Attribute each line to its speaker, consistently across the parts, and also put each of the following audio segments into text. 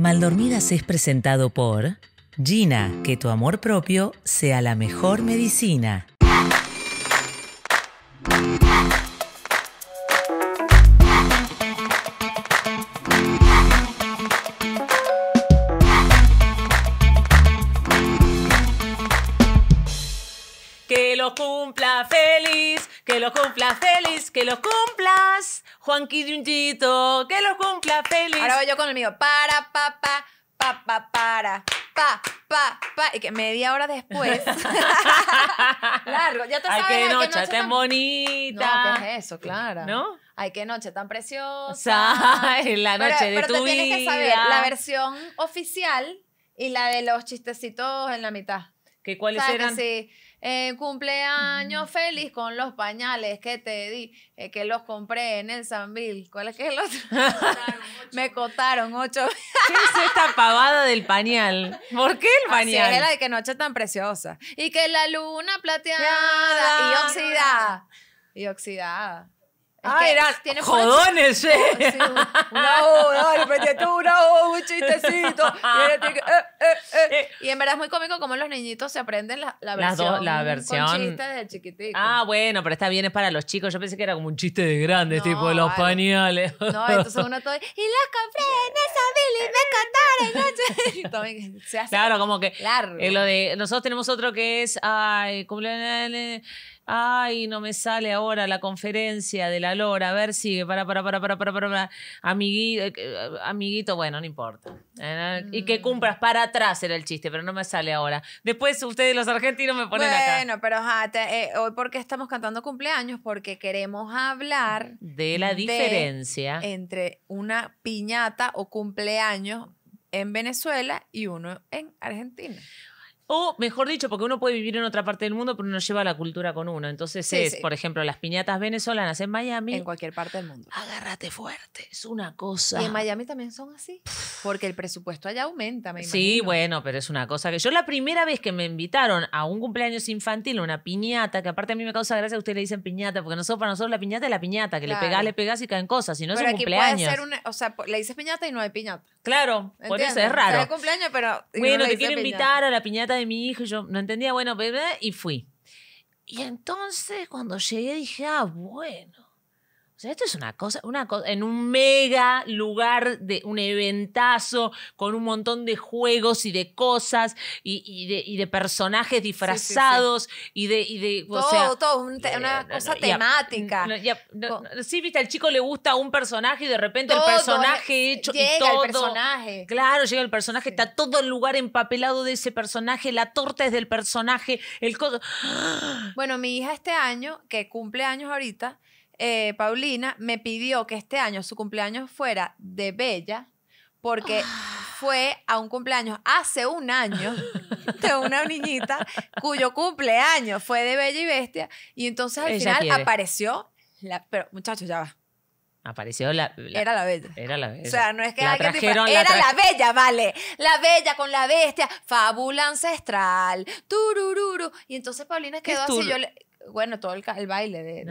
Speaker 1: Maldormidas es presentado por Gina, que tu amor propio sea la mejor medicina. Que lo cumpla feliz, que lo cumpla feliz, que lo
Speaker 2: cumplas Juanquito, que los cumpla feliz. Ahora voy yo con el mío. Para, pa, pa, pa, pa, para. Pa, pa, pa. Y que media hora después. Largo. Ya te sabes. Ay, qué noche, tan bonita. No, ¿qué es eso? Clara? ¿No? ay, qué noche tan preciosa.
Speaker 1: la noche de pero tienes que saber la
Speaker 2: versión oficial y la de los chistecitos en la mitad. ¿Qué cuáles eran? Eh, cumpleaños mm. feliz con los pañales que te di, eh, que los compré en el Sanvil. ¿Cuál es que es el otro? Me cotaron ocho. ¿Qué es esta pavada del pañal? ¿Por qué el pañal? Así es de que noche tan preciosa. Y que la luna plateada y oxidada. Y oxidada. Es ah, tiene jodones, ¿eh? una O, tú una O, un chistecito. Eh, eh, eh. Y, en verdad es muy cómico cómo los niñitos se aprenden la, la versión. la versión. Con chiste de chiquitico. Ah,
Speaker 1: bueno, pero está bien, es para los chicos. Yo pensé que era como un chiste de grandes, tipo de los pañales. No, entonces uno
Speaker 2: todo. Y los compré en esa Billy, me contaron y
Speaker 1: se claro, como que. lo de, nosotros tenemos otro que es. Ay, cumpleaños. Ay, no me sale ahora la conferencia de la Lora. A ver, sigue. Para, para, para, para, para, para. Amiguito, eh, eh, amiguito bueno, no importa. ¿eh? Y que mm. compras para atrás era el chiste, pero no me sale ahora. Después ustedes los argentinos
Speaker 2: me ponen acá. Bueno, pero hoy porque estamos cantando cumpleaños, porque queremos hablar
Speaker 1: de la diferencia
Speaker 2: entre una piñata o cumpleaños en Venezuela y uno en Argentina.
Speaker 1: O mejor dicho, porque uno puede vivir en otra parte del mundo, pero uno lleva la cultura con uno. Entonces es, por ejemplo, las piñatas venezolanas en Miami. En
Speaker 2: cualquier parte del mundo. Agárrate fuerte, es una cosa. Y en Miami también son así, porque el presupuesto allá aumenta, me imagino. Sí,
Speaker 1: bueno, pero es una cosa que yo la primera vez que me invitaron a un cumpleaños infantil, una piñata, que aparte a mí me causa gracia que ustedes le dicen piñata, porque nosotros para nosotros la piñata es la piñata, que le pegás, le pegás y caen cosas, si no es un aquí cumpleaños. ser
Speaker 2: o sea, le dices piñata y no hay piñata. Claro,
Speaker 1: por eso es raro.
Speaker 2: cumpleaños, pero. Bueno, te quiero invitar
Speaker 1: a la piñata de mi hijo. Yo no entendía, bueno, bebé, y fui. Y entonces cuando llegué dije, ah, bueno, o esto es una cosa, una cosa, en un mega lugar de un eventazo con un montón de juegos y de cosas y, de, personajes disfrazados y de, y todo, todo eh, una cosa
Speaker 2: temática.
Speaker 1: sí, viste, al chico le gusta un personaje y de repente el personaje eh, hecho y todo, el personaje. Claro, llega el personaje, está todo el lugar empapelado de ese personaje, la torta es del personaje,
Speaker 2: el cosa. Bueno, mi hija este año que cumple años ahorita eh, Paulina me pidió que este año su cumpleaños fuera de Bella, porque ah. fue a un cumpleaños hace un año de una niñita cuyo cumpleaños fue de Bella y Bestia. Y entonces al final apareció la. Pero muchachos, ya va.
Speaker 1: Apareció la, Era la bella. Era la bella. O sea, no es que Era la
Speaker 2: bella, vale. La bella con la bestia. Fábula ancestral. Turururu. Y entonces Paulina quedó así. Yo bueno, todo el, baile de...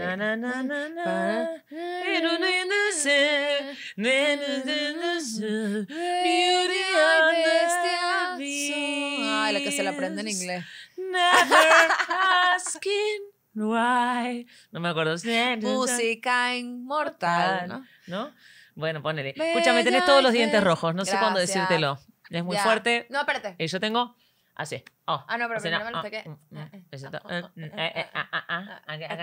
Speaker 1: Ay, la que se la aprende en inglés. No me acuerdo. Música
Speaker 2: inmortal, ¿no?
Speaker 1: ¿No? Bueno, ponele. Escúchame, tenés todos los dientes rojos. No sé cuándo decírtelo. Es muy fuerte. No, espérate. Y eh, yo tengo... Así. sí. Oh, ah, no, pero primero me lo toqué. Todo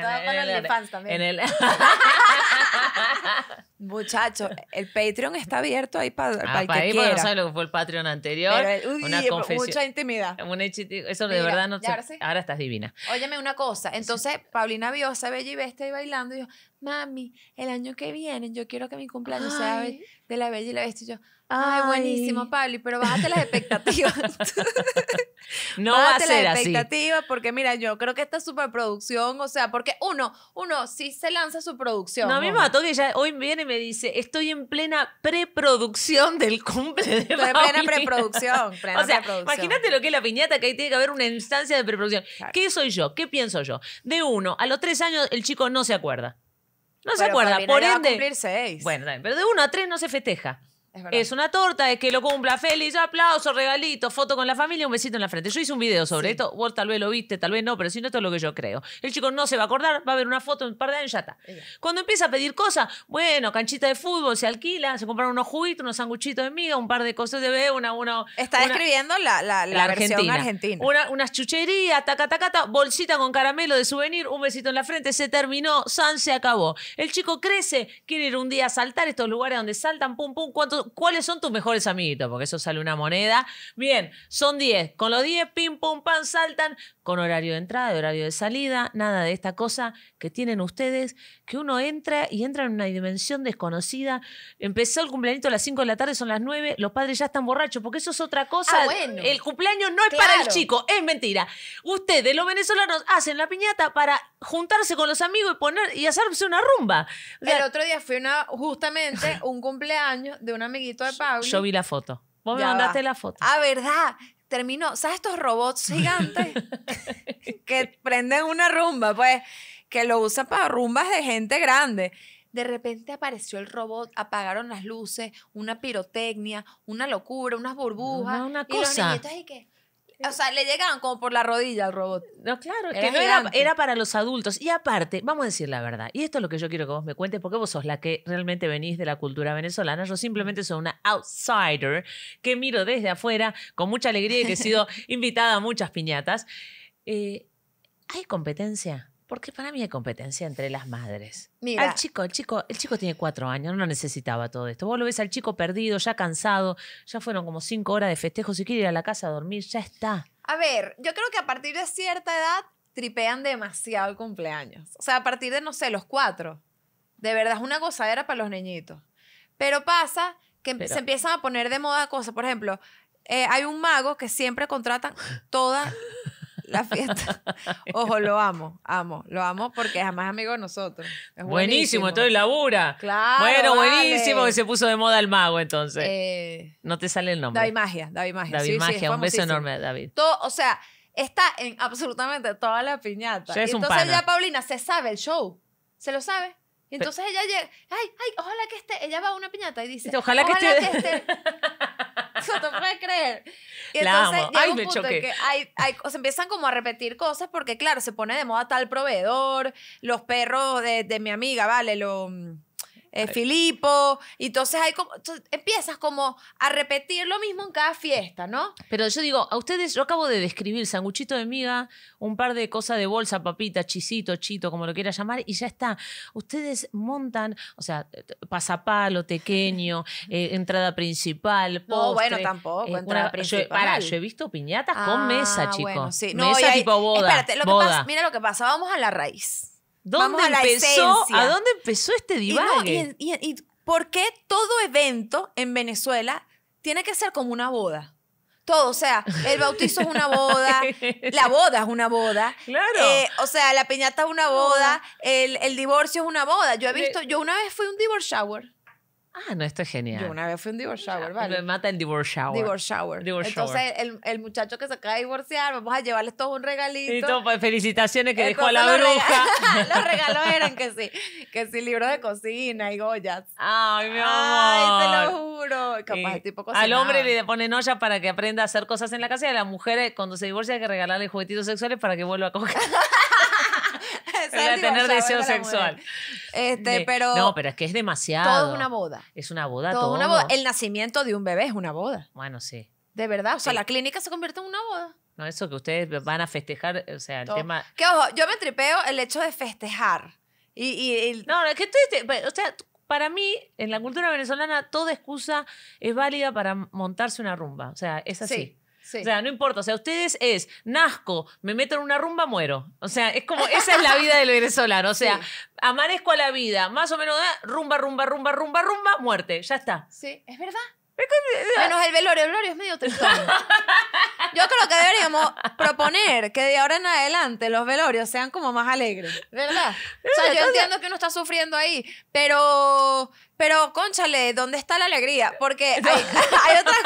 Speaker 1: para el fans también.
Speaker 2: Muchachos, el Patreon está abierto ahí para, para ah, el que para ahí, quiera. no sabes
Speaker 1: lo que fue el Patreon anterior. una confesión. Mucha
Speaker 2: intimidad. eso de verdad no sé.
Speaker 1: Ahora estás divina.
Speaker 2: Óyeme una cosa. Entonces, Paulina vio Bella y Bestia ahí bailando y yo, mami, el año que viene yo quiero que mi cumpleaños sea de la Bella y la Bestia. Y yo, Ay, buenísimo, Pablo, pero bájate las expectativas. no va a ser las expectativas porque mira, yo creo que esta es superproducción, o sea, porque uno, uno sí se lanza su producción. No, a mí me mató
Speaker 1: que ya hoy viene y me dice, estoy en plena preproducción del cumple
Speaker 2: de Estoy en plena preproducción. o sea, imagínate
Speaker 1: lo que es la piñata, que ahí tiene que haber una instancia de preproducción. ¿Qué soy yo? ¿Qué pienso yo? De uno, a los tres años el chico no se acuerda.
Speaker 2: No se acuerda, por ende.
Speaker 1: Bueno, pero de uno a tres no se festeja. Es, una torta, es que lo cumpla feliz, aplauso, regalito, foto con la familia, un besito en la frente. Yo hice un video sobre esto, vos tal vez lo viste, tal vez no, pero si no, esto es lo que yo creo. El chico no se va a acordar, va a ver una foto un par de años, ya está. Cuando empieza a pedir cosas, bueno, canchita de fútbol, se alquila, se compran unos juguitos, unos sanguchitos de miga, un par de cosas de bebé, una, una... Está describiendo la, la, argentina. versión argentina. Una, unas chucherías, taca, taca, bolsita con caramelo de souvenir, un besito en la frente, se terminó, San se acabó. El chico crece, quiere ir un día a saltar estos lugares donde saltan, pum, pum, cuántos cuáles son tus mejores amiguitos, porque eso sale una moneda. Bien, son 10. Con los 10, pim, pum, pan, saltan, con horario de entrada, horario de salida, nada de esta cosa que tienen ustedes, que uno entra y entra en una dimensión desconocida. Empezó el cumpleaños a las 5 de la tarde, son las 9, los padres ya están borrachos, porque eso es otra cosa. Ah, el cumpleaños no es para el chico, es mentira. Ustedes, los venezolanos, hacen la piñata para juntarse con los amigos y poner y hacerse una rumba.
Speaker 2: el otro día fue una, justamente un cumpleaños de una yo vi la foto. Vos me mandaste la foto. Ah, ¿verdad? Terminó. ¿Sabes estos robots gigantes que prenden una rumba? Pues que lo usan para rumbas de gente grande. De repente apareció el robot, apagaron las luces, una pirotecnia, una locura, unas burbujas. Una, Y los niñitos, ¿y qué? O sea, le llegaban como por la rodilla al robot. No, claro, era que era,
Speaker 1: para los adultos. Y aparte, vamos a decir la verdad, y esto es lo que yo quiero que vos me cuentes, porque vos sos la que realmente venís de la cultura venezolana. Yo simplemente soy una outsider que miro desde afuera con mucha alegría y que he sido invitada a muchas piñatas. Eh, ¿Hay competencia? Porque para mí hay competencia entre las madres. Mira. chico, el chico, el chico tiene cuatro años, no necesitaba todo esto. Vos lo ves al chico perdido, ya cansado, ya fueron como cinco horas de festejo, si quiere ir a la casa a dormir, ya está.
Speaker 2: A ver, yo creo que a partir de cierta edad tripean demasiado el cumpleaños. O sea, a partir de, no sé, los cuatro. De verdad es una gozadera para los niñitos. Pero pasa que em, se empiezan a poner de moda cosas. Por ejemplo, eh, hay un mago que siempre contratan toda la fiesta. Ojo, lo amo, amo, lo amo porque es más amigo de nosotros. buenísimo, estoy
Speaker 1: labura. Claro. Bueno, buenísimo que se puso de moda el mago entonces.
Speaker 2: Eh,
Speaker 1: no te sale el nombre. David Magia,
Speaker 2: David Magia. David Magia, un beso enorme David. Todo, o sea, está en absolutamente toda la piñata. entonces ya Paulina se sabe el show, se lo sabe. Y entonces ella llega, ay, ay, ojalá que esté, ella va a una piñata y dice, ojalá, Que esté. No te puedes creer?
Speaker 1: Y la entonces amo. ay, que
Speaker 2: hay, empiezan como a repetir cosas porque, claro, se pone de moda tal proveedor, los perros de, de mi amiga, vale, lo eh, Filipo, y entonces hay como, empiezas como a repetir lo mismo en cada fiesta, ¿no? Pero yo digo, a ustedes,
Speaker 1: yo acabo de describir sanguchito de
Speaker 2: miga, un
Speaker 1: par de cosas de bolsa, papita, chisito, chito, como lo quiera llamar, y ya está. Ustedes montan, o sea, eh, pasapalo, tequeño, eh, entrada principal, postre. No, bueno, tampoco, entrada principal. Yo, para, yo he visto piñatas con ah, mesa, chicos. Bueno, sí. no, mesa tipo boda. Espérate, mira
Speaker 2: lo que pasa, vamos a la raíz. ¿Dónde empezó, a, dónde
Speaker 1: empezó este divague?
Speaker 2: Y, por qué todo evento en Venezuela tiene que ser como una boda? Todo, o sea, el bautizo es una boda, la boda es una boda. Claro. Eh, o sea, la piñata es una boda, el, divorcio es una boda. Yo he eh, visto, yo una vez fui a un divorce shower.
Speaker 1: Ah, no, esto es genial. Yo una vez fui a un divorce shower, ¿vale? Me mata el divorce shower. Divorce shower. Entonces,
Speaker 2: El, el, muchacho que se acaba de divorciar, vamos a llevarles todos un regalito. Y todo,
Speaker 1: pues, felicitaciones que dijo dejó a la bruja.
Speaker 2: los regalos eran que sí, que sí, libros de cocina y goyas. Ay, mi amor. Ay, te lo juro. Capaz tipo Al hombre
Speaker 1: le ponen olla para que aprenda a hacer cosas en la casa y a la mujer, cuando se divorcia, hay que regalarle juguetitos sexuales para que vuelva a coger. de tener deseo sexual.
Speaker 2: Este, pero. No,
Speaker 1: pero es que es demasiado. Todo es una boda. Es una boda, todo. Una boda. El
Speaker 2: nacimiento de un bebé es una boda. Bueno, sí. De verdad. O sea, la clínica se convierte en una boda.
Speaker 1: No, eso que ustedes van a festejar, o sea, el tema.
Speaker 2: Que ojo, yo me tripeo el hecho de festejar. Y, y, No, es que tú,
Speaker 1: o sea, para mí, en la cultura venezolana, toda excusa es válida para montarse una rumba. O sea, es así. O sea, no importa. O sea, ustedes es, nazco, me meto en una rumba, muero. O sea, es como, esa es la vida del venezolano. O sea, amanezco a la vida, más o menos,
Speaker 2: rumba, rumba, rumba, rumba, rumba, muerte. Ya está. Sí, es verdad. Menos el velorio, el velorio es medio tristón. Yo creo que deberíamos proponer que de ahora en adelante los velorios sean como más alegres, ¿verdad?
Speaker 1: O sea, yo entiendo
Speaker 2: que uno está sufriendo ahí, pero, pero, conchale, ¿dónde está la alegría? Porque hay, hay otras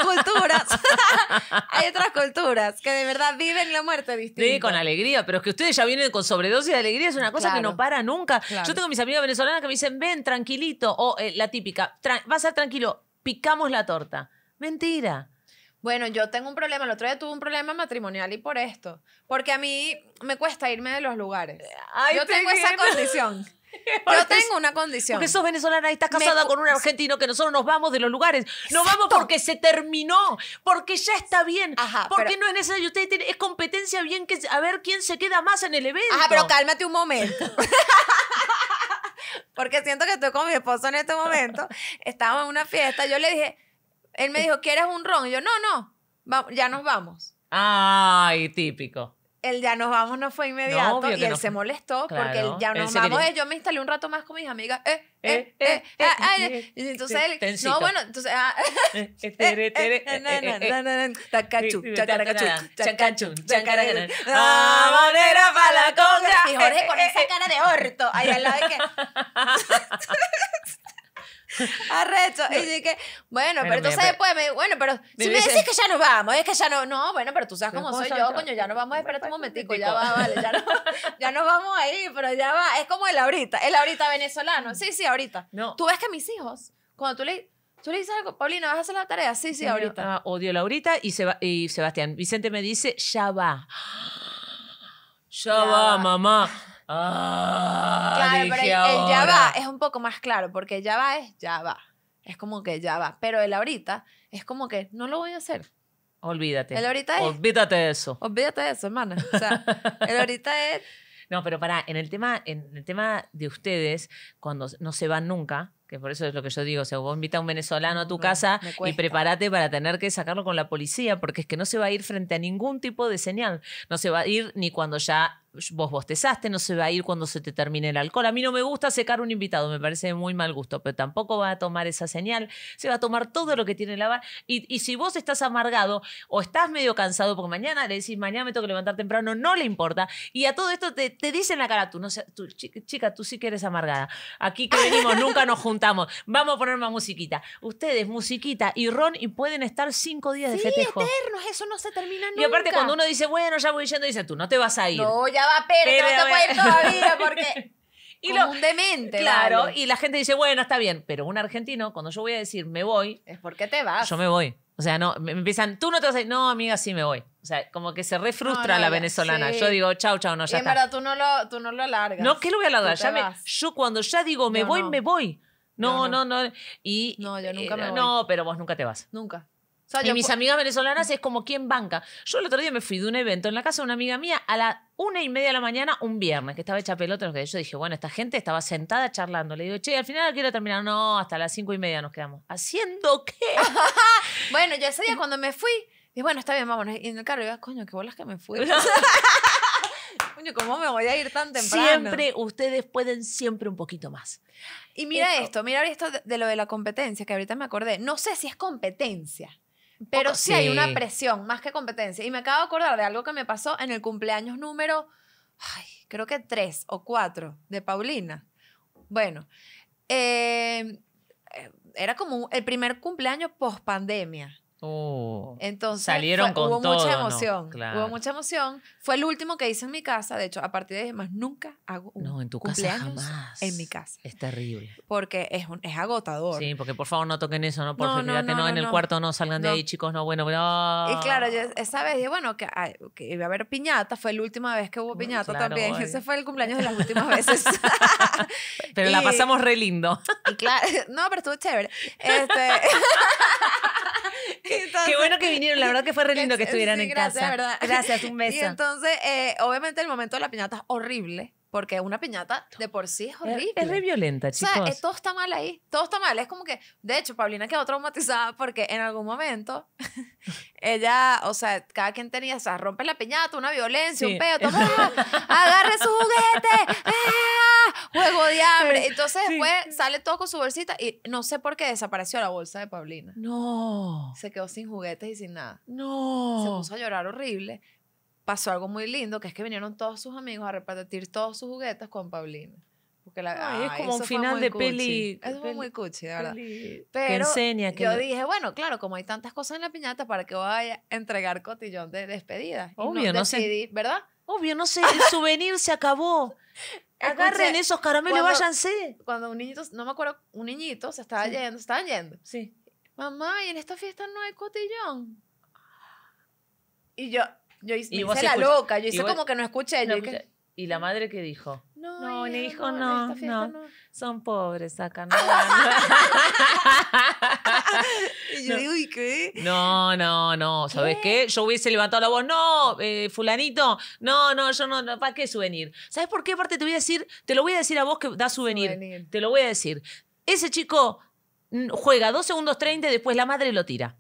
Speaker 2: hay otras culturas que de verdad viven la muerte distinta. Sí, con
Speaker 1: alegría, pero es que ustedes ya vienen con sobredosis de alegría, es una cosa que no para nunca. Yo tengo mis amigas venezolanas que me dicen, ven
Speaker 2: tranquilito, o eh, la típica, va a ser tranquilo, picamos la torta.
Speaker 1: Mentira.
Speaker 2: Bueno, yo tengo un problema. El otro día tuve un problema matrimonial y por esto. Porque a mí me cuesta irme de los lugares. yo tengo esa condición. Yo tengo una condición. Porque sos
Speaker 1: venezolana y estás casada con un argentino que nosotros nos vamos de los lugares. Nos vamos porque se terminó, porque ya está bien, porque no es necesario. Usted tiene es competencia bien que a ver quién se queda
Speaker 2: más en el evento. Ah, pero cálmate un momento. porque siento que estoy con mi esposo en este momento. Estábamos en una fiesta, yo le dije, él me dijo, ¿quieres un ron? Y yo, no, no, ya nos vamos.
Speaker 1: Ay, típico
Speaker 2: el ya nos vamos no fue inmediato y él se molestó porque el ya nos vamos es. yo me instalé un rato más con mis amigas eh eh eh, eh, eh, eh, ah, eh y entonces él no bueno entonces ah, tacachu chacaracachu chacachu chacaracachu manera para la conga y Jorge con esa cara de orto ahí al lado de que arrecho. Y dije, bueno, bueno pero entonces después me bueno, pero si me decís que ya nos vamos, es que ya no, no, bueno, pero tú sabes cómo soy yo, coño, ya nos vamos, espérate pues un momentico, ya va, vale, ya, no, ya nos vamos ahí, pero ya va, es como el ahorita, el ahorita venezolano, sí, sí, ahorita. No. Tú ves que mis hijos, cuando tú le, tú le dices algo, Paulina, ¿vas a hacer la tarea? Sí, sí, ahorita. Ah,
Speaker 1: odio la ahorita y, Seb y Sebastián, Vicente me dice, ya va. ya va, mamá. Ah, claro, pero el, ya va es
Speaker 2: un poco más claro, porque ya va es ya va. Es como que ya va. Pero el ahorita es como que no lo voy a hacer.
Speaker 1: Olvídate. El ahorita es. Olvídate de eso.
Speaker 2: Olvídate de eso, hermana. O sea,
Speaker 1: el ahorita es. No, pero para, en el tema, en el tema de ustedes, cuando no se va nunca, que por eso es lo que yo digo, o sea, vos invita a un venezolano a tu casa y prepárate para tener que sacarlo con la policía, porque es que no se va a ir frente a ningún tipo de señal, no se va a ir ni cuando ya vos bostezaste, no se va a ir cuando se te termine el alcohol. A mí no me gusta secar un invitado, me parece muy mal gusto, pero tampoco va a tomar esa señal, se va a tomar todo lo que tiene la bar. Y, si vos estás amargado o estás medio cansado, porque mañana le decís, mañana me tengo que levantar temprano, no le importa. Y a todo esto te, te dicen la cara, tú, no sé, chica, tú sí que eres amargada. Aquí que venimos, nunca nos juntamos. Vamos a poner más musiquita. Ustedes, musiquita y ron, y pueden estar cinco días de sí, eternos,
Speaker 2: eso no se termina nunca. Y aparte, cuando uno dice,
Speaker 1: bueno, ya voy yendo, dice, tú no te vas a ir
Speaker 2: no todavía porque... Y un demente. Claro,
Speaker 1: y la gente dice, bueno, está bien, pero un argentino, cuando yo voy a decir me voy... Es porque te vas. Yo me voy. O sea, no, me empiezan, tú no te vas a decir no, amiga, sí me voy. O sea, como que se refrustra la venezolana. Yo digo, chau, chau, no, ya está.
Speaker 2: tú no lo, tú no lo largas. No, ¿qué lo voy a largar? Ya me,
Speaker 1: yo cuando ya digo me voy, me voy.
Speaker 2: No, no, no. Y, no, yo nunca eh, me voy. No,
Speaker 1: pero vos nunca te vas.
Speaker 2: Nunca y mis
Speaker 1: amigas venezolanas es como quien banca. Yo el otro día me fui de un evento en la casa de una amiga mía a las una y media de la mañana, un viernes, que estaba hecha pelota. que yo dije, bueno, esta gente estaba sentada charlando. Le digo, che, al final quiero terminar. No, hasta las cinco y media nos quedamos. ¿Haciendo qué?
Speaker 2: bueno, yo ese día cuando me fui, dije, bueno, está bien, vámonos. Y en el carro, digo, coño, qué bolas que me fui. Coño, ¿cómo me voy a ir tan temprano? Siempre, ustedes pueden siempre un poquito más. Y mira esto, mira esto de, lo de la competencia, que ahorita me acordé. No sé si es competencia, pero sí, hay una presión, más que competencia. Y me acabo de acordar de algo que me pasó en el cumpleaños número, creo que tres o cuatro de Paulina. Bueno, eh, eh, era como el primer cumpleaños post pandemia. Oh, Entonces salieron con hubo mucha emoción. Hubo mucha emoción. Fue el último que hice en mi casa. De hecho, a partir de ahí más nunca hago un no, en tu cumpleaños casa en mi casa. Es terrible. Porque es, es agotador.
Speaker 1: Sí, porque por favor no toquen eso, no por no, no, no, en el cuarto no salgan de ahí, chicos, no, bueno, Y claro,
Speaker 2: ah. esa vez dije, bueno, que, iba a haber piñata, fue la última vez que hubo piñata también. Ese fue el cumpleaños de las últimas veces.
Speaker 1: pero la pasamos re lindo.
Speaker 2: y claro, no, pero estuvo chévere. Este Qué bueno que vinieron, la verdad que fue re lindo que estuvieran en casa. Verdad. Gracias, un beso. Y entonces, eh, obviamente el momento de la piñata es horrible. Porque una piñata de por sí es horrible. Es, re violenta, chicos. O sea, todo está mal ahí. Todo está mal. Es como que, de hecho, Paulina quedó traumatizada porque en algún momento ella, o sea, cada quien tenía, o sea, rompe la piñata, una violencia, un pedo, toma, agarre su juguete, ¡ah! juego de hambre. Entonces después sale todo con su bolsita y no sé por qué desapareció la bolsa de Paulina. No. Se quedó sin juguetes y sin nada. No. Se puso a llorar horrible pasó algo muy lindo, que es que vinieron todos sus amigos a repartir todos sus juguetes con Paulina. Porque ay, es ah, como un final de peli. es muy, muy cuchi, de verdad. Pero yo dije, bueno, claro, como hay tantas cosas en la piñata, ¿para que vaya a entregar cotillón de despedida? Obvio, no, sé. ¿Verdad? Obvio, no sé. El souvenir se acabó. Agarren esos caramelos, váyanse. Cuando un niñito, no me acuerdo, un niñito se estaba yendo, se estaban yendo. Sí. Mamá, y en esta fiesta no hay cotillón. Y yo, yo hice, y la loca, yo hice como que no escuché.
Speaker 1: ¿Y la madre qué dijo? No, no le dijo, no, no, son pobres acá.
Speaker 2: No, y yo digo, ¿y qué?
Speaker 1: No, no, no, ¿sabes ¿Qué? Yo hubiese levantado la voz, no, eh, fulanito, no, no, yo no, ¿para qué souvenir? ¿Sabes por qué? Aparte te voy a decir, te lo voy a decir a vos que da souvenir. souvenir. Te lo voy a decir. Ese chico juega dos segundos 30 y después la madre lo tira.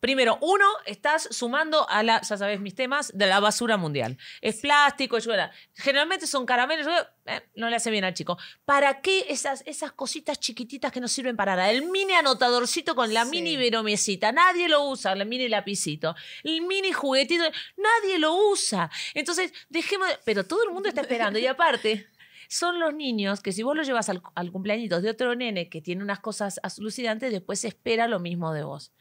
Speaker 1: Primero, uno, estás sumando a la, ya sabes mis temas, de la basura mundial. Es plástico, suela Generalmente son caramelos, eh, no le hace bien al chico. ¿Para qué esas, esas cositas chiquititas que no sirven para nada? El mini anotadorcito con la mini veromecita, nadie lo usa, la mini lapicito. El mini juguetito, nadie lo usa. Entonces, dejemos, pero todo el mundo está esperando. Y aparte, son los niños que si vos los llevas al, cumpleaños de otro nene que tiene unas cosas lucidantes, después espera lo mismo de vos.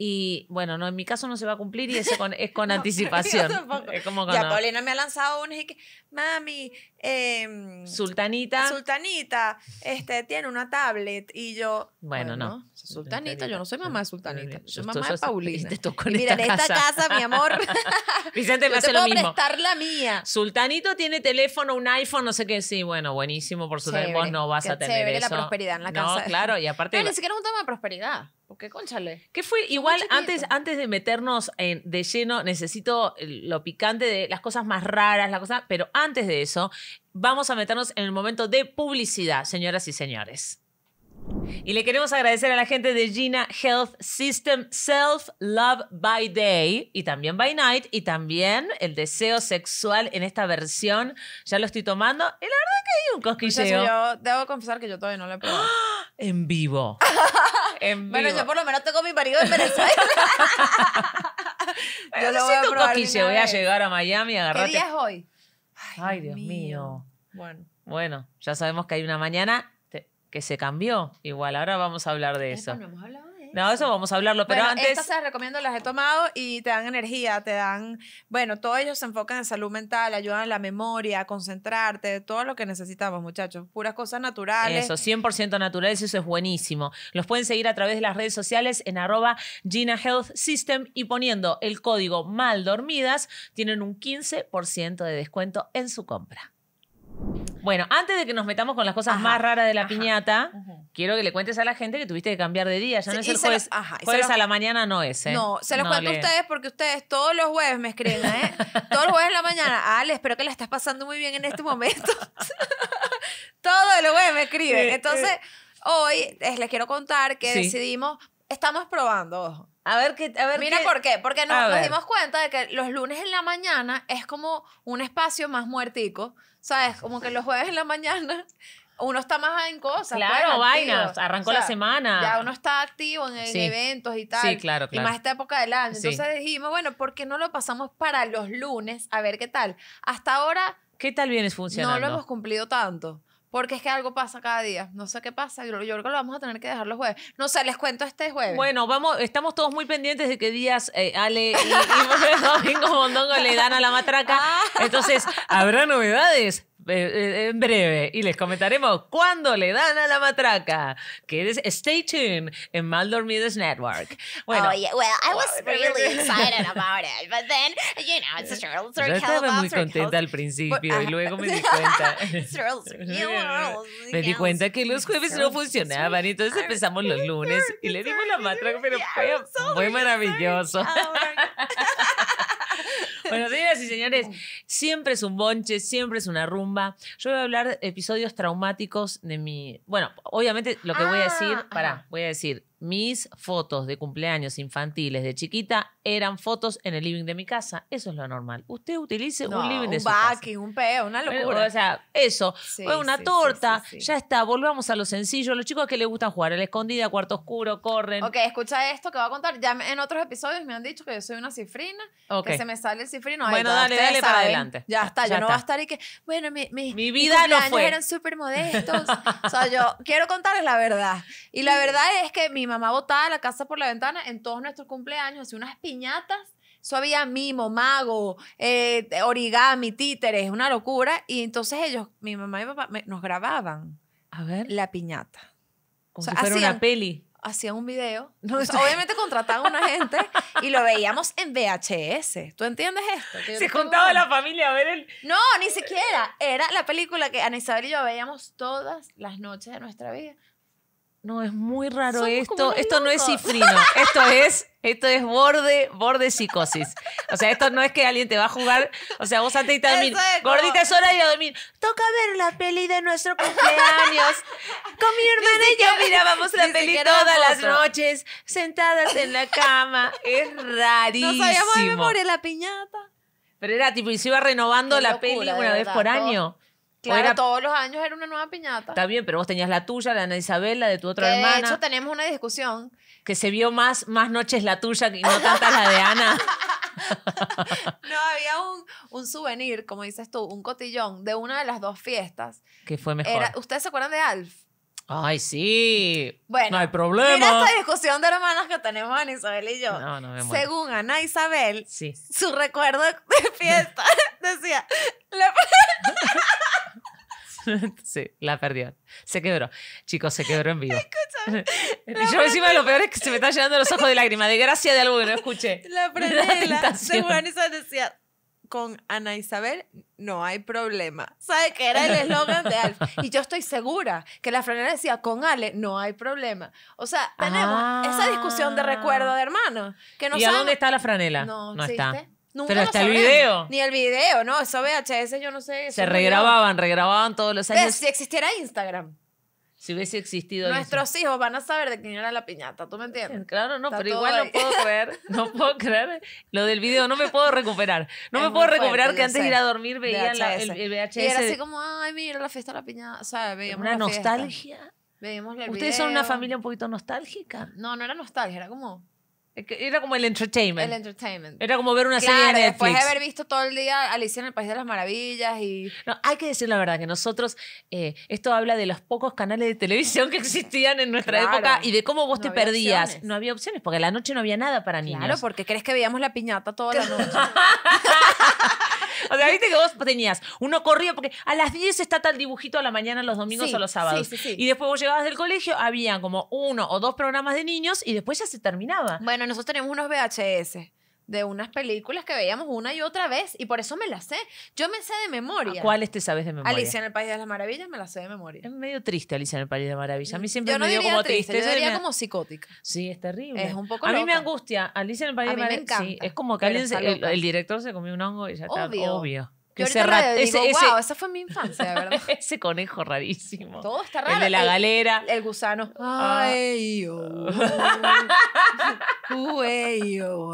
Speaker 1: Y bueno, no, en
Speaker 2: mi caso no se va a cumplir y eso con, es con anticipación. Es como ya Paulina me ha lanzado un y que, mami, eh, Sultanita. Sultanita, este, tiene una tablet. Y yo.
Speaker 1: Bueno, no.
Speaker 2: Sultanita, yo no soy mamá de Sultanita. Yo soy mamá de Paulina.
Speaker 1: mira, en esta casa, mi amor. Vicente me hace lo mismo.
Speaker 2: prestar la mía.
Speaker 1: Sultanito tiene teléfono, un iPhone, no sé qué. Sí, bueno, buenísimo, por supuesto. Vos no vas a tener eso. la prosperidad en la casa. No, claro, y aparte. ni siquiera
Speaker 2: es un tema de prosperidad. Porque, conchale.
Speaker 1: ¿Qué fue? Igual, antes, antes de meternos en, de lleno, necesito lo picante de las cosas más raras, la cosa. Pero antes de eso, vamos a meternos en el momento de publicidad, señoras y señores. Y le queremos agradecer a la gente de Gina Health System Self Love by Day y también by Night y también el deseo sexual en esta versión. Ya lo estoy tomando y la verdad que hay un pues cosquilleo.
Speaker 2: Debo confesar que yo todavía no le he probado.
Speaker 1: En vivo.
Speaker 2: Bueno, yo por lo menos tengo mi marido en Venezuela. yo, lo voy a probar Yo voy a
Speaker 1: llegar a Miami y ¿Qué día es hoy? Ay, Dios
Speaker 2: mío. Bueno.
Speaker 1: Bueno, ya sabemos que hay una mañana que se cambió. Igual, ahora vamos a hablar de eso. hemos hablado? No, eso vamos a hablarlo, pero antes...
Speaker 2: Estas recomiendo, las he tomado y te dan energía, te dan... Bueno, todos ellos se enfocan en salud mental, ayudan en la memoria, a concentrarte, todo lo que necesitamos, muchachos. Puras cosas naturales. Eso,
Speaker 1: 100% naturales, eso es buenísimo. Los pueden seguir a través de las redes sociales en arroba Gina Health System y poniendo el código mal dormidas, tienen un 15% de descuento en su compra. Bueno, antes de que nos metamos con las cosas más raras de la piñata, quiero que le cuentes a la gente que tuviste que cambiar de día. Ya no es el jueves. jueves a la mañana no es, ¿eh? No, se los cuento a ustedes
Speaker 2: porque ustedes todos los jueves me escriben, ¿eh? todos los jueves en la mañana. Ale, espero que la estás pasando muy bien en este momento. todos los jueves me escriben. Entonces, hoy les, quiero contar que decidimos, estamos probando, A ver qué. A ver Mira por qué. Porque nos dimos cuenta de que los lunes en la mañana es como un espacio más muertico. ¿Sabes? Como que los jueves en la mañana uno está más en cosas. Pues, claro, vainas. Arrancó la semana. Ya uno está activo en, eventos y tal. Sí, claro, claro. Y más esta época del año. Entonces dijimos, bueno, ¿por qué no lo pasamos para los lunes? A ver qué tal. Hasta ahora. ¿Qué tal vienes funcionando? No lo hemos cumplido tanto. Porque es que algo pasa cada día. No sé qué pasa. Yo, creo que lo vamos a tener que dejar los jueves. No sé, les cuento este jueves. Bueno,
Speaker 1: vamos, estamos todos muy pendientes de qué días eh, Ale y, y Domingo Mondongo le dan a la matraca. Ah. Entonces, ¿habrá novedades? Eh, eh, en breve y les comentaremos cuándo le dan a la matraca. Que es Stay Tuned en Mal Dormidos Network. Bueno,
Speaker 2: estaba muy contenta al principio y luego me uh, di cuenta.
Speaker 1: me di cuenta que los jueves no funcionaban, entonces empezamos los lunes y le dimos la matraca, pero fue, muy maravilloso. Oh Bueno, días y señores, siempre es un bonche, siempre es una rumba. Yo voy a hablar episodios traumáticos de mi. Bueno, obviamente lo que voy a decir, ah, pará, voy a decir. Mis fotos de cumpleaños infantiles de chiquita eran fotos en el living de mi casa. Eso es lo normal. Usted utilice un living de su casa.
Speaker 2: Un un peo, una locura. o sea,
Speaker 1: eso. fue una torta. ya está, volvamos a lo sencillo. Los chicos que les gusta jugar a la escondida, cuarto oscuro, corren. Ok,
Speaker 2: escucha esto que va a contar. Ya en otros episodios me han dicho que yo soy una cifrina, que se me sale el bueno, dale, dale para adelante. Ya está, Ya no va a estar y que, bueno, mi, mi, mis vida eran súper modestos. o sea, yo quiero contarles la verdad. Y la verdad es que mi mamá botaba la casa por la ventana en todos nuestros cumpleaños, hacía unas piñatas. Eso había mimo, mago, eh, origami, títeres, una locura. Y entonces ellos, mi mamá y mi papá, nos grababan A ver, la piñata. O sea, si una peli hacían un video. obviamente contrataban a una gente y lo veíamos en VHS. ¿Tú entiendes esto? Se juntaba la familia a ver el... No, ni siquiera. Era la película que Ana Isabel y yo veíamos todas las noches de nuestra vida
Speaker 1: no, es muy raro esto. Esto no es cifrino. Esto es, esto es borde, borde psicosis. O sea, esto no es que alguien te va a jugar. O sea, vos antes de dormir. Es Gordita es dormir. Toca ver la peli de nuestro cumpleaños. Con mi hermana y yo mirábamos la peli todas las noches, sentadas en la cama. Es rarísimo. nos habíamos
Speaker 2: la piñata.
Speaker 1: Pero era tipo, y se iba renovando la peli una vez por año.
Speaker 2: Claro, era... todos los años era una nueva piñata. Está
Speaker 1: bien, pero vos tenías la tuya, la de Ana Isabel, de tu otra hermana. De hecho,
Speaker 2: tenemos una discusión.
Speaker 1: Que se vio más, más noches la tuya y no tantas la de Ana.
Speaker 2: no, había un, un, souvenir, como dices tú, un cotillón de una de las dos fiestas. Que fue mejor. ¿Ustedes se acuerdan de Alf?
Speaker 1: Ay, sí. Bueno, no hay problema. Mira esta
Speaker 2: discusión de hermanas que tenemos Ana Isabel y yo. No, no Según Ana Isabel, su recuerdo de fiesta decía. La...
Speaker 1: sí, la perdió. Se quebró. Chicos, se quebró en vivo. Escúchame. yo encima lo peor es que se me están llenando los ojos de lágrimas. De gracia de algo que no escuché.
Speaker 2: La prendela. según Ana Isabel decía con Ana Isabel no hay problema. ¿Sabe que era el eslogan de Alf? Y yo estoy segura que la franela decía, con Ale no hay problema. O sea, tenemos ah. esa discusión de recuerdo de hermanos. Que no ¿Y a dónde está la
Speaker 1: franela? No, no está. Pero está el video.
Speaker 2: Ni el video, no, eso VHS yo no sé. Se regrababan,
Speaker 1: regrababan todos los años. si
Speaker 2: existiera Instagram.
Speaker 1: Si hubiese existido Nuestros
Speaker 2: hijos van a saber de quién era la piñata, ¿tú me entiendes? Claro, no, pero igual no puedo creer, no puedo
Speaker 1: creer lo del video, no me puedo recuperar. No me puedo recuperar que antes de ir a dormir veían el, VHS. Y era así como,
Speaker 2: ay, mira la fiesta de la piñata, o sea, veíamos Una nostalgia. ¿Ustedes son una familia un poquito nostálgica? No, no era nostalgia, era como
Speaker 1: era como el entertainment. Era como ver una serie de Netflix. después de haber
Speaker 2: visto todo el día Alicia en el País de las Maravillas y...
Speaker 1: No, hay que decir la verdad que nosotros, eh, esto habla de los pocos canales de televisión que existían en nuestra época y de cómo vos te perdías. No había opciones, porque la noche no había nada para niños. Claro,
Speaker 2: porque crees que veíamos la piñata toda la noche.
Speaker 1: O sea, viste que vos tenías, uno corría porque a las 10 está tal dibujito a la mañana los domingos o los sábados. sí, y después vos llegabas del colegio,
Speaker 2: habían como uno o dos programas de niños y después ya se terminaba. Bueno, nosotros tenemos unos VHS de unas películas que veíamos una y otra vez y por eso me las sé. Yo me sé de memoria. ¿Cuáles
Speaker 1: te sabes de memoria? Alicia en
Speaker 2: el País de las Maravillas me las sé de memoria. Es medio
Speaker 1: triste Alicia en el País de las Maravillas. A mí mm, siempre yo no me dio como triste, Yo diría como psicótica. Sí, es terrible. Es un poco A mí me angustia. Alicia en el País de las Maravillas. es como que alguien, el, director se comió un hongo y ya Obvio ese rato. digo, wow,
Speaker 2: esa fue mi infancia, ¿verdad?
Speaker 1: ese conejo rarísimo.
Speaker 2: Todo está raro. El de la galera. El, gusano. Ay, Uy, oh,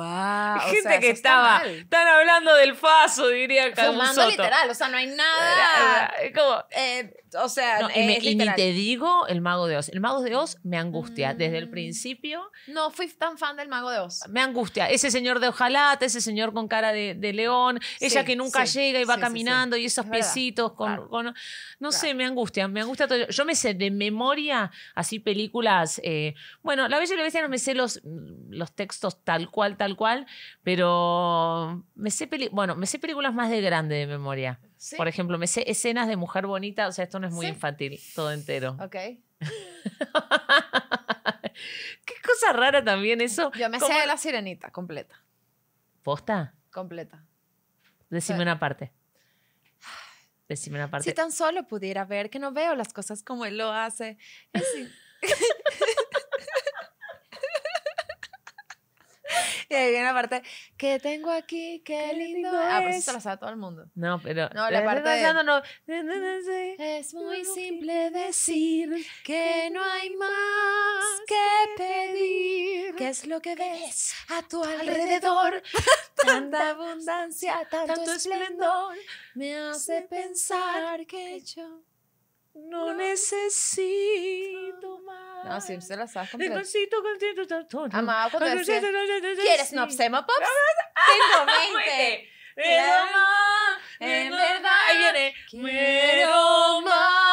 Speaker 2: Gente que estaba.
Speaker 1: están hablando del faso, diría Camus Fumando literal,
Speaker 2: o sea, no hay nada. Es como, eh, o sea, y, ni te
Speaker 1: digo el Mago de Oz. El Mago de Oz me angustia desde el mm. principio.
Speaker 2: No fui tan fan del Mago de Oz. Me angustia. Ese señor
Speaker 1: de ojalata, ese señor con cara de, león, ella que nunca llega y va caminando y esos piecitos con, No sé, me angustia. Me angustia todo. Yo me sé de memoria así películas. Eh, bueno, La Bella y la Bestia no me sé los, mm, los textos tal cual, tal cual, pero me sé, bueno, me sé películas más de grande de memoria. Por ejemplo, me sé escenas de mujer bonita, o sea, esto no es muy infantil, todo entero.
Speaker 2: Ok. Qué cosa rara también eso. Yo me sé de la sirenita completa. ¿Posta? Completa.
Speaker 1: Decime una parte.
Speaker 2: Decime una parte. Si tan solo pudiera ver que no veo las cosas como él lo hace. que viene aparte, que tengo aquí, qué, lindo. ah, pues eso lo sabe todo el mundo.
Speaker 1: No, pero. No, la parte. de...
Speaker 2: no. Es muy simple decir que no hay más que pedir. ¿Qué es lo que ves a tu alrededor? Tanta abundancia, tanto esplendor me hace pensar que yo no, necesito más. No, si usted la sabes completa. Necesito contento Amado, cuando ¿quieres Pops? Quiero ah, ah, ah, más, en verdad. Ahí viene. Quiero más.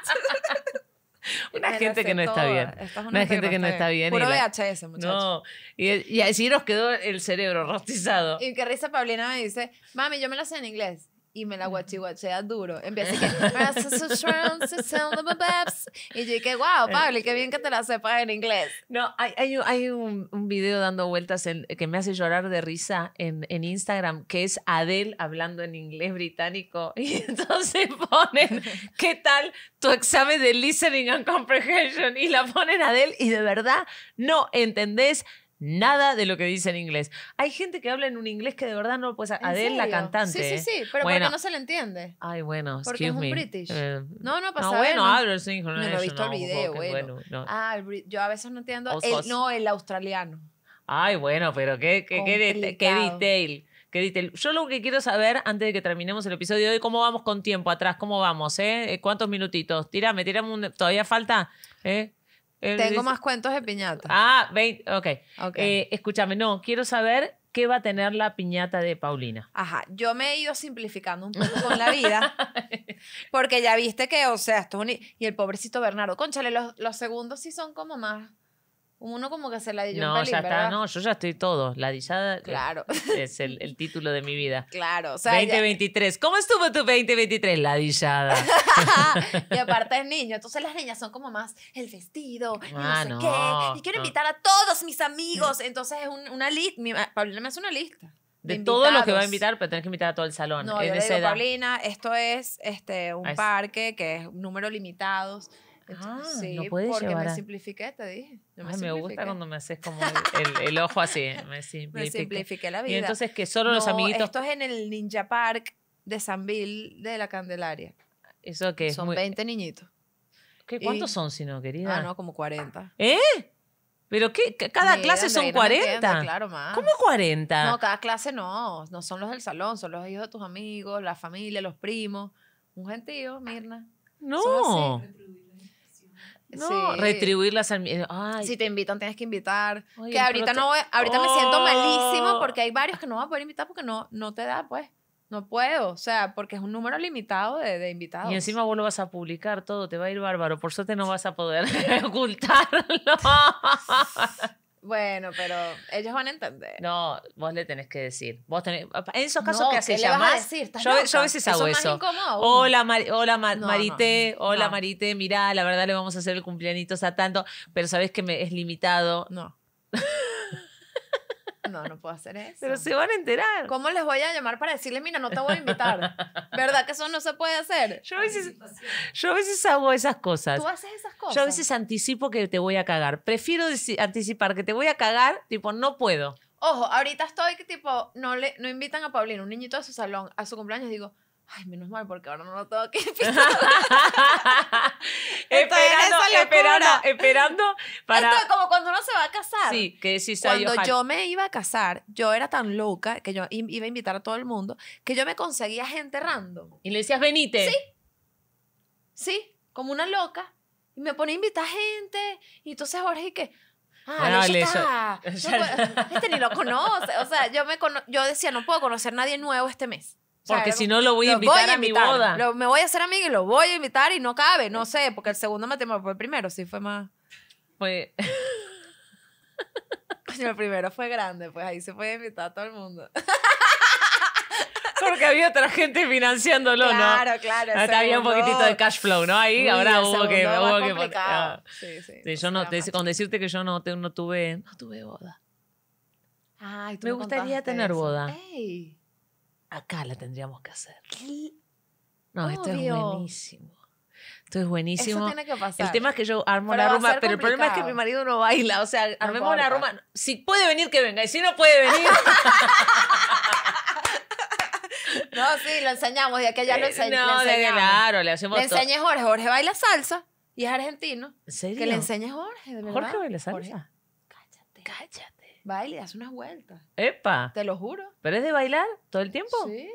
Speaker 1: Una gente que no está bien. Una gente que no está bien. Puro VHS, muchachos. No. Y, así nos quedó el cerebro rostizado. Y
Speaker 2: que risa Paulina me dice, mami, yo me lo sé en inglés y me la guachihuachea duro. Empieza que... y yo dije wow, eh, Pablo, qué eh, bien que te eh. la sepas en inglés. No, hay, hay,
Speaker 1: un, video dando vueltas que me hace llorar de risa en, en, Instagram, que es Adele hablando en inglés británico. Y entonces ponen, ¿qué tal tu examen de listening and comprehension? Y la ponen Adele y de verdad no entendés nada de lo que dice en inglés. Hay gente que habla en un inglés que de verdad no lo puede saber. Adele, la cantante. Sí, sí, sí, pero bueno. porque no se
Speaker 2: le entiende.
Speaker 1: Ay, bueno, Porque es un british. Eh,
Speaker 2: no, no pasa nada. No, bueno, No, no he visto el video, bueno. Ah, yo a veces no entiendo. no, el australiano.
Speaker 1: Ay, bueno, pero qué, qué, qué, qué detail. Yo lo que quiero saber, antes de que terminemos el episodio de hoy, ¿cómo vamos con tiempo atrás? ¿Cómo vamos? Eh? ¿Cuántos minutitos? Tírame, tírame un... ¿Todavía falta? ¿Eh? Tengo más
Speaker 2: cuentos de piñata. Ah, ok.
Speaker 1: okay. Eh, escúchame, no, quiero saber qué va a tener la piñata de Paulina. Ajá,
Speaker 2: yo me he ido simplificando un poco con la vida, porque ya viste que, o sea, esto Y el pobrecito Bernardo, conchale, los, los segundos sí son como más... Uno como que se ladilló No, ya está, no,
Speaker 1: yo ya estoy todo. Ladillada claro. es el, el título de mi vida.
Speaker 2: Claro, o sea, 2023.
Speaker 1: ¿Cómo estuvo tu 2023? Ladillada.
Speaker 2: y aparte es niño, entonces las niñas son como más el vestido, no ah, sé qué. Y quiero invitar a todos mis amigos, entonces es una lista. Ah, Paulina me hace una lista. De, todos los que va a
Speaker 1: invitar, pero tienes que invitar a todo el salón. No, de le digo,
Speaker 2: esto es este, un parque que es número limitados Ah, sí, puedes porque me simplifiqué, te dije. me, gusta cuando
Speaker 1: me haces como el, ojo así, me simplifiqué. la vida. Y entonces que solo los amiguitos... esto
Speaker 2: es en el Ninja Park de Bill de la Candelaria.
Speaker 1: ¿Eso que Son 20
Speaker 2: niñitos. ¿Qué, ¿Cuántos son,
Speaker 1: si no, querida? Ah, no, como
Speaker 2: 40.
Speaker 1: ¿Eh? ¿Pero qué?
Speaker 2: ¿Cada clase son 40? claro, más. ¿Cómo
Speaker 1: 40? No,
Speaker 2: cada clase no. No son los del salón, son los hijos de tus amigos, la familia, los primos. Un gentío, Mirna.
Speaker 1: No
Speaker 2: retribuirlas al eh, Ay. Si te invitan, tienes que invitar. que ahorita no ahorita me siento oh. malísimo porque hay varios que no voy a poder invitar porque no, no te da, pues. No puedo, o sea, porque es un número limitado de, de, invitados. Y
Speaker 1: encima vos lo vas a publicar todo, te va a ir bárbaro. Por suerte no vas a poder ocultarlo.
Speaker 2: Bueno, pero ellos van a entender.
Speaker 1: No, vos le tenés que decir. Vos tenés, en esos casos, no, ¿qué le decir? Yo, a veces hago eso. hola, hola Marité, hola Marité, mirá, la verdad le vamos a hacer el cumpleañito a tanto, pero sabés que me, es limitado. No.
Speaker 2: No, no puedo hacer eso. Pero se van a enterar. ¿Cómo les voy a llamar para decirle, mira, no te voy a invitar? ¿Verdad que eso no se puede hacer? Yo a veces, yo a veces hago esas cosas. ¿Tú haces esas cosas? Yo a veces
Speaker 1: anticipo que te voy a cagar. Prefiero anticipar que te voy a cagar, tipo, no puedo.
Speaker 2: Ojo, ahorita estoy que tipo, no, le, no invitan a Paulino, un niñito a su salón, a su cumpleaños, digo, ay, menos mal, porque ahora no lo tengo que esperando,
Speaker 1: esperando, esperando para... Esto es
Speaker 2: como cuando uno se va a casar. Sí, que si Cuando yo, me iba a casar, yo era tan loca que yo iba a invitar a todo el mundo, que yo me conseguía gente random. Y le decías, venite. Sí, sí, como una loca. Y me ponía a invitar gente. Y entonces Jorge y que... Ah, bueno, está. no, este ni lo conoce. O sea, yo, me cono yo decía, no puedo conocer a nadie nuevo este mes. Porque si no lo voy a invitar a, mi boda. me voy a hacer amiga y lo voy a invitar y no cabe, no sé, porque el segundo matrimonio fue el primero, sí fue más. Fue. el primero fue grande, pues ahí se puede invitar a todo el mundo.
Speaker 1: Porque había otra gente financiándolo, ¿no? Claro, claro. Había un poquitito de cash flow, ¿no? Ahí, ahora hubo que. Hubo que ah. Sí, sí. sí yo no, con decirte que yo no, no, tuve, no tuve boda.
Speaker 2: Ay, me, me gustaría tener boda. Ey
Speaker 1: acá la tendríamos que hacer. No, esto es buenísimo. Esto es buenísimo. Eso tiene que pasar. El tema es que yo armo la rumba, pero el problema es que mi marido no baila. O sea, armemos rumba. Si
Speaker 2: puede venir, que venga. Y si no puede venir. no, sí, lo enseñamos. aquí ya lo, eh, enseñamos. no, lo claro,
Speaker 1: le hacemos Le enseñé
Speaker 2: Jorge. Jorge baila salsa y es argentino. ¿En serio? Que le enseñe Jorge, de Jorge baila salsa. Baila y unas vueltas.
Speaker 1: ¡Epa! Te lo juro. ¿Pero es de bailar todo el tiempo? Sí.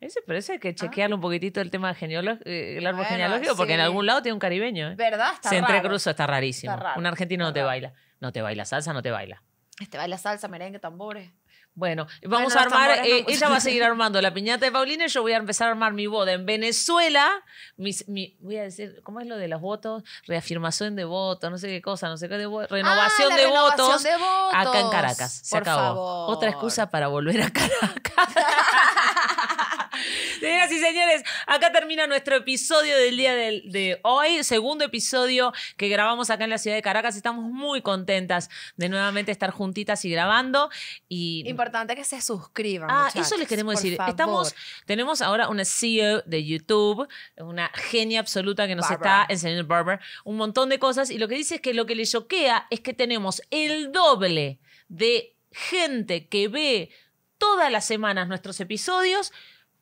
Speaker 1: Ese parece que ah. chequearlo un poquitito el tema genealógico, eh, el árbol genealógico, porque en algún lado tiene un caribeño. ¿eh? ¿Verdad? Está Se entrecruza, está rarísimo. un argentino no te baila. No te baila salsa, no te baila.
Speaker 2: Este baila salsa, merengue, tambores. Bueno, vamos a armar, eh, ella va a seguir
Speaker 1: armando la piñata de Paulina y yo voy a empezar a armar mi boda en Venezuela. voy a decir, ¿cómo es lo de los votos? Reafirmación de votos, no sé qué cosa, no sé qué, de, ah, renovación, de, renovación votos, de, votos, Acá en Caracas, se Por Favor. Otra excusa para volver a Caracas. Señoras y señores, acá termina nuestro episodio del día de, hoy, segundo episodio que grabamos acá en la ciudad de Caracas. Estamos muy contentas de nuevamente estar juntitas y grabando. Y...
Speaker 2: Importante que se suscriban. Ah, eso les queremos decir. Estamos,
Speaker 1: tenemos ahora una CEO de YouTube, una genia absoluta que nos está enseñando Barber un montón de cosas. Y lo que dice es que lo que le choquea es que tenemos el doble de gente que ve todas las semanas nuestros episodios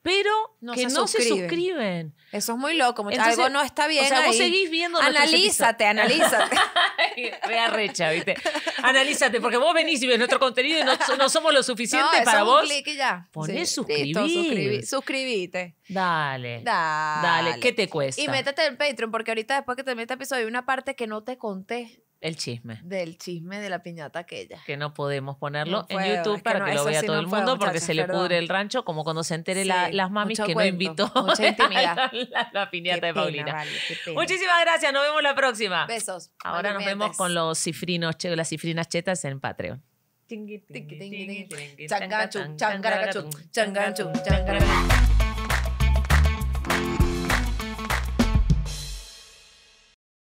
Speaker 2: pero no que se no suscriben. se suscriben. Eso es muy loco. Algo no está bien. O sea, vos seguís viendo. Analízate, analízate.
Speaker 1: Vea recha, ¿viste? Analízate, porque vos venís y ves nuestro contenido y no, no somos lo suficiente para vos. Un
Speaker 2: ya. Ponés suscribir. suscribí, suscribite.
Speaker 1: Dale. Dale. Dale. ¿Qué te cuesta? Y métete
Speaker 2: en Patreon, porque ahorita después que termine este episodio hay una parte que no te conté. El chisme. Del chisme de la piñata aquella. Que
Speaker 1: no podemos ponerlo en YouTube para que, lo vea todo el mundo porque se le pudre el rancho, como cuando se entere las mamis que no invitó la, piñata de Paulina. Muchísimas gracias, nos vemos la próxima. Besos. Ahora nos vemos con los cifrinos, las cifrinas chetas en Patreon.